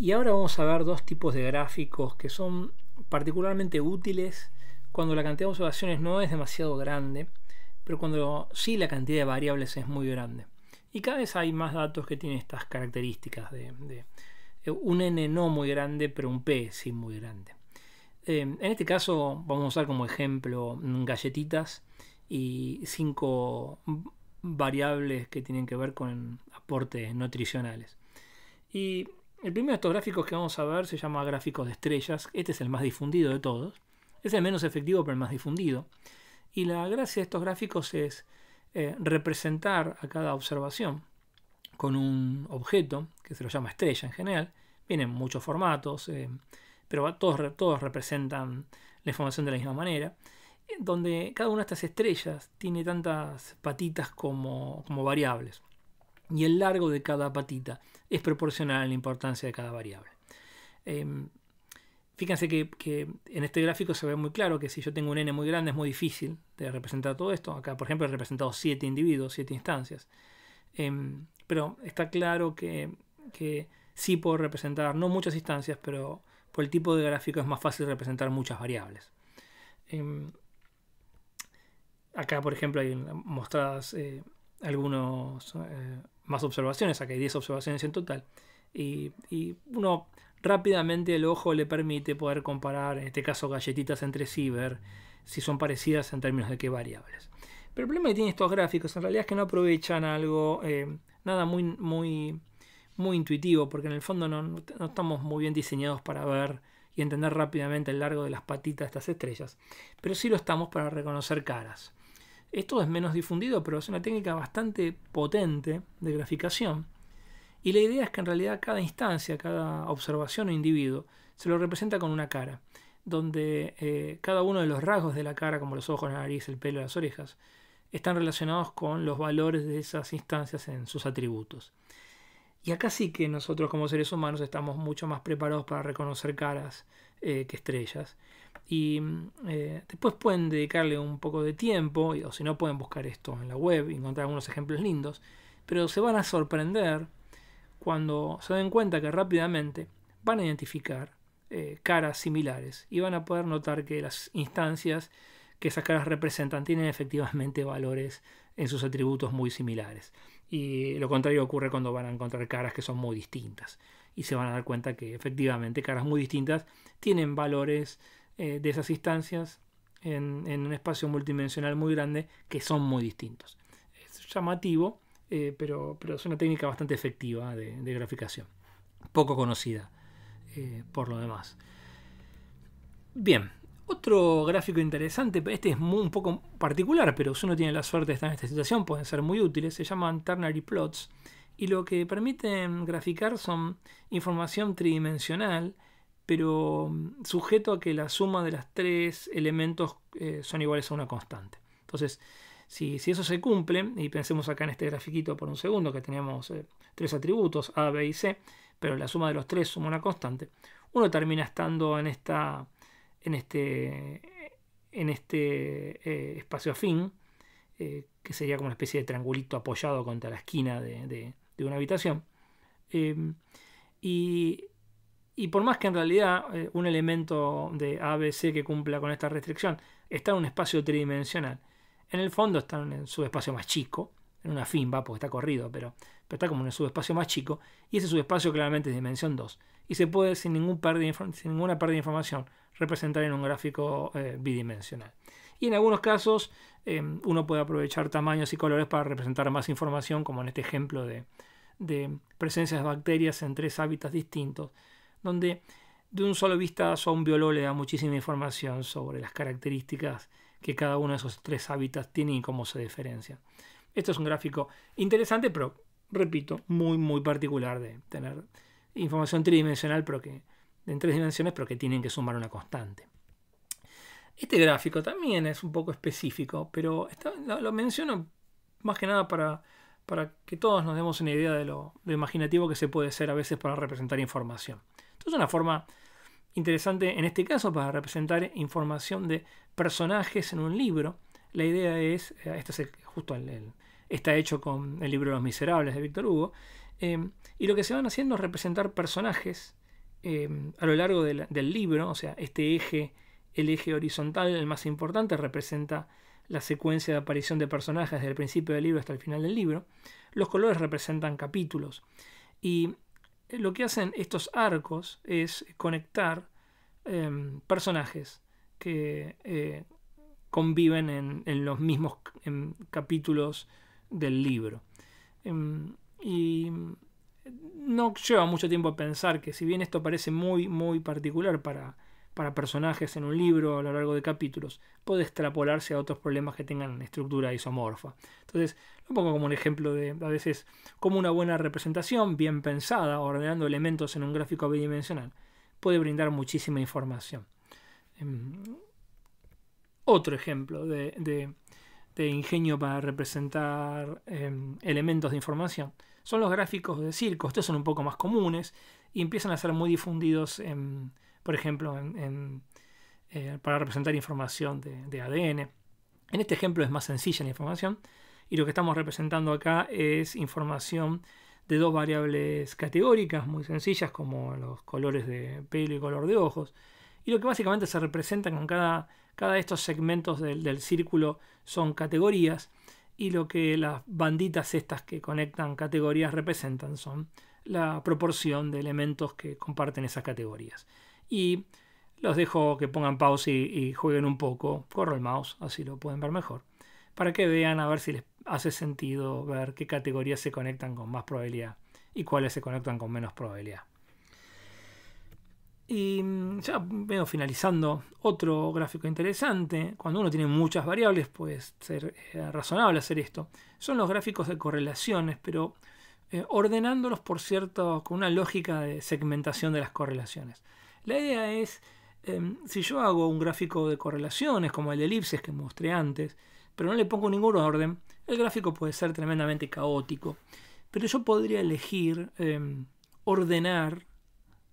Y ahora vamos a ver dos tipos de gráficos que son particularmente útiles cuando la cantidad de observaciones no es demasiado grande, pero cuando sí la cantidad de variables es muy grande. Y cada vez hay más datos que tienen estas características de, eh, un n no muy grande, pero un p sí muy grande. Eh, en este caso vamos a usar como ejemplo galletitas y cinco variables que tienen que ver con aportes nutricionales. Y el primero de estos gráficos que vamos a ver se llama gráficos de estrellas. Este es el más difundido de todos. Es el menos efectivo, pero el más difundido. Y la gracia de estos gráficos es eh, representar a cada observación con un objeto, que se lo llama estrella en general. Vienen muchos formatos, eh, pero todos, representan la información de la misma manera. Eh, donde cada una de estas estrellas tiene tantas patitas como, como variables y el largo de cada patita es proporcional a la importancia de cada variable. Em, fíjense que, en este gráfico se ve muy claro que si yo tengo un n muy grande es muy difícil de representar todo esto. Acá, por ejemplo, he representado 7 individuos, 7 instancias. Em, pero está claro que, que sí puedo representar, no muchas instancias, pero por el tipo de gráfico es más fácil representar muchas variables. Em, acá, por ejemplo, hay mostradas eh, algunos, eh, más observaciones, acá hay 10 observaciones en total, y, uno rápidamente el ojo le permite poder comparar, en este caso, galletitas entre sí, ver si son parecidas en términos de qué variables. Pero el problema que tienen estos gráficos en realidad es que no aprovechan algo, eh, nada muy, muy, muy intuitivo, porque en el fondo no, no estamos muy bien diseñados para ver y entender rápidamente el largo de las patitas de estas estrellas, pero sí lo estamos para reconocer caras. Esto es menos difundido, pero es una técnica bastante potente de graficación. Y la idea es que en realidad cada instancia, cada observación o individuo se lo representa con una cara, donde eh, cada uno de los rasgos de la cara, como los ojos, la nariz, el pelo, las orejas, están relacionados con los valores de esas instancias en sus atributos. Y acá sí que nosotros como seres humanos estamos mucho más preparados para reconocer caras eh, que estrellas y mm, eh, después pueden dedicarle un poco de tiempo, o si no pueden buscar esto en la web y encontrar algunos ejemplos lindos, pero se van a sorprender cuando se den cuenta que rápidamente van a identificar eh, caras similares y van a poder notar que las instancias que esas caras representan tienen efectivamente valores en sus atributos muy similares. Y lo contrario ocurre cuando van a encontrar caras que son muy distintas. Y se van a dar cuenta que efectivamente caras muy distintas tienen valores eh, de esas instancias en, un espacio multidimensional muy grande que son muy distintos. Es llamativo, eh, pero, es una técnica bastante efectiva de, graficación, poco conocida eh, por lo demás. Bien, otro gráfico interesante, este es un poco particular, pero si uno tiene la suerte de estar en esta situación pueden ser muy útiles, se llaman ternary plots y lo que permiten graficar son información tridimensional pero mm, sujeto a que la suma de los tres elementos eh, son iguales a una constante. Entonces, si, si, eso se cumple, y pensemos acá en este grafiquito por un segundo, que teníamos eh, tres atributos, A, B y C, pero la suma de los tres suma una constante, uno termina estando en, esta, en este, en este eh, espacio afín, que sería como una especie de triangulito apoyado contra la esquina de, una habitación. Em, y y por más que en realidad eh, un elemento de ABC que cumpla con esta restricción está en un espacio tridimensional, en el fondo está en un subespacio más chico, en una fimba porque está corrido, pero, pero está como en un subespacio más chico, y ese subespacio claramente es dimensión 2. Y se puede, sin, ningún sin ninguna pérdida de información, representar en un gráfico eh, bidimensional. Y en algunos casos eh, uno puede aprovechar tamaños y colores para representar más información, como en este ejemplo de, de presencias de bacterias en tres hábitats distintos donde de un solo vistazo a un le da muchísima información sobre las características que cada uno de esos tres hábitats tiene y cómo se diferencian. Esto es un gráfico interesante, pero repito, muy, muy particular de tener información tridimensional, pero en tres dimensiones, pero que tienen que sumar una constante. Este gráfico también es un poco específico, pero lo, menciono más que nada para, que todos nos demos una idea de lo, de lo imaginativo que se puede ser a veces para representar información. Es una forma interesante en este caso para representar información de personajes en un libro. La idea es, eh, esto es justo el, está hecho con el libro Los Miserables de Víctor Hugo, em, y lo que se van haciendo es representar personajes em, a lo largo del libro, o sea, este eje, el eje horizontal, el más importante, representa la secuencia de aparición de personajes desde el principio del libro hasta el final del libro. Los colores representan capítulos. Y eh, lo que hacen estos arcos es conectar em, personajes que eh, conviven en, los mismos capítulos del libro. Em, y no lleva mucho tiempo a pensar que si bien esto parece muy, muy particular para para personajes en un libro a lo largo de capítulos puede extrapolarse a otros problemas que tengan estructura isomorfa. Entonces, lo pongo como un ejemplo de a veces como una buena representación, bien pensada, ordenando elementos en un gráfico bidimensional, puede brindar muchísima información. Em, otro ejemplo de, ingenio para representar em, elementos de información son los gráficos de circo. Estos son un poco más comunes y empiezan a ser muy difundidos en por ejemplo, eh, para representar información de, ADN. En este ejemplo es más sencilla la información y lo que estamos representando acá es información de dos variables categóricas muy sencillas como los colores de pelo y color de ojos. Y lo que básicamente se representa en cada, cada de estos segmentos del círculo son categorías y lo que las banditas estas que conectan categorías representan son la proporción de elementos que comparten esas categorías y los dejo que pongan pausa y, jueguen un poco. Corro el mouse, así lo pueden ver mejor. Para que vean a ver si les hace sentido ver qué categorías se conectan con más probabilidad y cuáles se conectan con menos probabilidad. Y mm, ya veo finalizando otro gráfico interesante. Cuando uno tiene muchas variables puede ser eh, razonable hacer esto. Son los gráficos de correlaciones, pero eh, ordenándolos por cierto con una lógica de segmentación de las correlaciones. La idea es, em, si yo hago un gráfico de correlaciones como el de elipses que mostré antes, pero no le pongo ningún orden, el gráfico puede ser tremendamente caótico. Pero yo podría elegir em, ordenar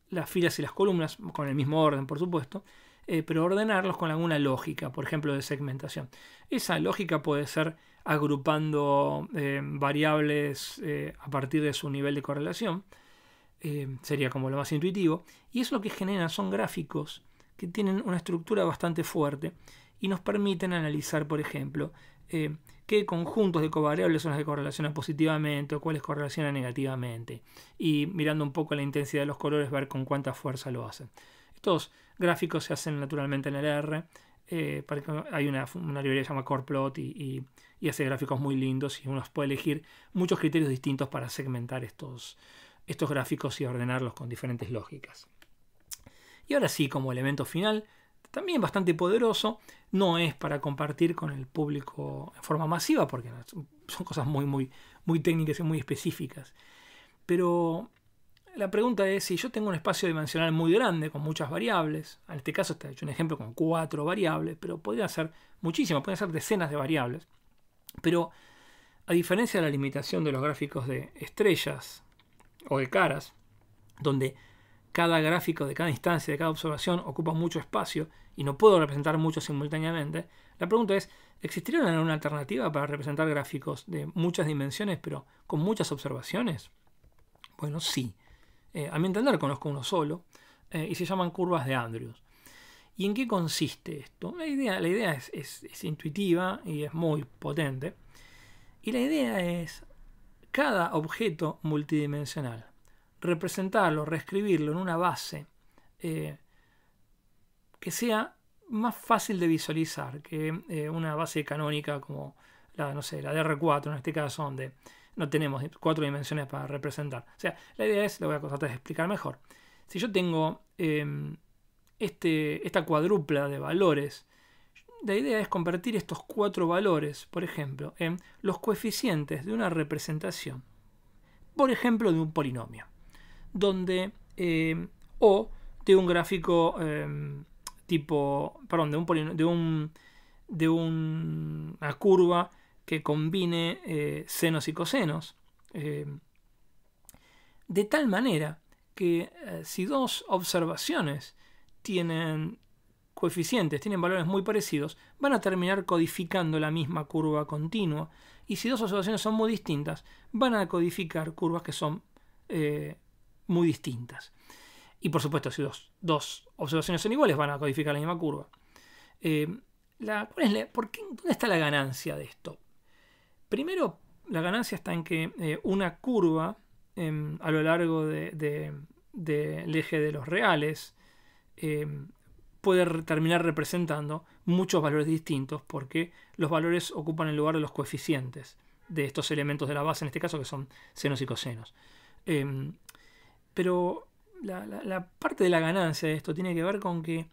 las filas y las columnas, con el mismo orden por supuesto, eh, pero ordenarlos con alguna lógica, por ejemplo de segmentación. Esa lógica puede ser agrupando em, variables eh, a partir de su nivel de correlación, eh, sería como lo más intuitivo, y eso lo que genera son gráficos que tienen una estructura bastante fuerte y nos permiten analizar, por ejemplo, eh, qué conjuntos de covariables son las que correlacionan positivamente o cuáles correlacionan negativamente. Y mirando un poco la intensidad de los colores, ver con cuánta fuerza lo hacen. Estos gráficos se hacen naturalmente en el R. Eh, hay una, librería que se llama Coreplot y, y, hace gráficos muy lindos y uno puede elegir muchos criterios distintos para segmentar estos, estos gráficos y ordenarlos con diferentes lógicas. Y ahora sí, como elemento final, también bastante poderoso, no es para compartir con el público en forma masiva, porque son cosas muy, muy, muy técnicas y muy específicas. Pero la pregunta es si yo tengo un espacio dimensional muy grande, con muchas variables, en este caso está hecho un ejemplo con cuatro variables, pero podría ser muchísimas, pueden ser decenas de variables, pero a diferencia de la limitación de los gráficos de estrellas, o de caras, donde cada gráfico de cada instancia, de cada observación, ocupa mucho espacio y no puedo representar mucho simultáneamente, la pregunta es, ¿existiría una alternativa para representar gráficos de muchas dimensiones pero con muchas observaciones? Bueno, sí. Eh, a mi entender conozco uno solo eh, y se llaman curvas de Andrews. ¿Y en qué consiste esto? La idea, la idea es intuitiva y es muy potente. Y la idea es cada objeto multidimensional, representarlo, reescribirlo en una base eh, que sea más fácil de visualizar que eh, una base canónica como la, no sé, la R 4 en este caso, donde no tenemos cuatro dimensiones para representar. O sea, la idea es, lo voy a tratar de explicar mejor. Si yo tengo em, este, esta cuadrupla de valores la idea es convertir estos cuatro valores, por ejemplo, en los coeficientes de una representación, por ejemplo, de un polinomio, donde eh, o de un gráfico em, tipo, perdón, de un, de un, de una curva que combine eh, senos y cosenos, em, de tal manera que eh, si dos observaciones tienen coeficientes tienen valores muy parecidos, van a terminar codificando la misma curva continua. Y si dos observaciones son muy distintas, van a codificar curvas que son eh, muy distintas. Y por supuesto, si dos, observaciones son iguales, van a codificar la misma curva. Eh, la, por qué, ¿Dónde está la ganancia de esto? Primero, la ganancia está en que eh, una curva em, a lo largo del eje de los reales em, puede terminar representando muchos valores distintos porque los valores ocupan el lugar de los coeficientes de estos elementos de la base, en este caso que son senos y cosenos. Em, pero la, parte de la ganancia de esto tiene que ver con que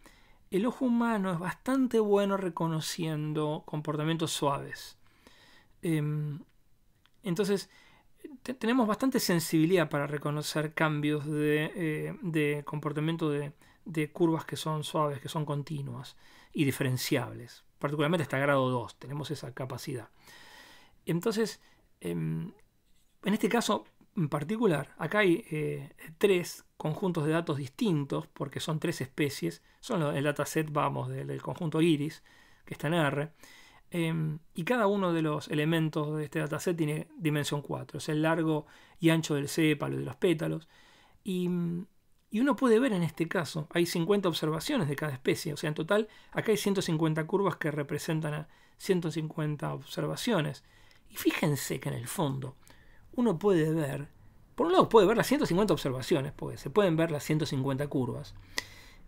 el ojo humano es bastante bueno reconociendo comportamientos suaves. Em, entonces, tenemos bastante sensibilidad para reconocer cambios de, eh, de comportamiento de, de curvas que son suaves, que son continuas y diferenciables, particularmente hasta grado 2, tenemos esa capacidad. Entonces, em, en este caso en particular, acá hay eh, tres conjuntos de datos distintos, porque son tres especies, son el dataset, vamos, del, conjunto iris, que está en R, em, y cada uno de los elementos de este dataset tiene dimensión 4, es el largo y ancho del sépalo y de los pétalos, y y uno puede ver en este caso, hay 50 observaciones de cada especie, o sea, en total acá hay 150 curvas que representan a 150 observaciones. Y fíjense que en el fondo uno puede ver, por un lado puede ver las 150 observaciones, porque se pueden ver las 150 curvas.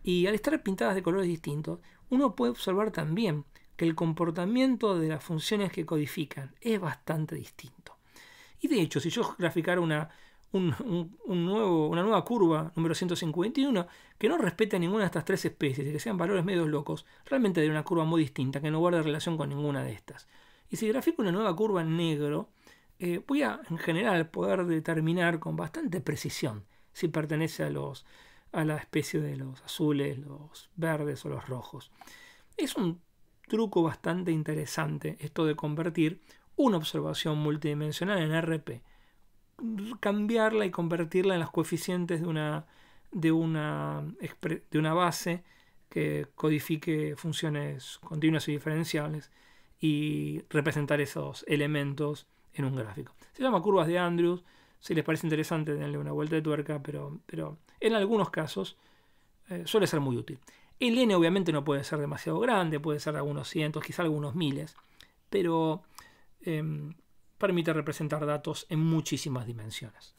Y al estar pintadas de colores distintos, uno puede observar también que el comportamiento de las funciones que codifican es bastante distinto. Y de hecho, si yo graficara una un, una nueva curva, número 151, que no respete ninguna de estas tres especies y que sean valores medios locos, realmente de una curva muy distinta, que no guarda relación con ninguna de estas. Y si grafico una nueva curva en negro, eh, voy a, en general, poder determinar con bastante precisión si pertenece a, los, a la especie de los azules, los verdes o los rojos. Es un truco bastante interesante esto de convertir una observación multidimensional en RP cambiarla y convertirla en los coeficientes de una, de una, de una base que codifique funciones continuas y diferenciales y representar esos elementos en un gráfico. Se llama curvas de Andrews. Si les parece interesante, denle una vuelta de tuerca, pero, pero en algunos casos eh, suele ser muy útil. El n obviamente no puede ser demasiado grande, puede ser algunos cientos, quizá algunos miles, pero em, permite representar datos en muchísimas dimensiones.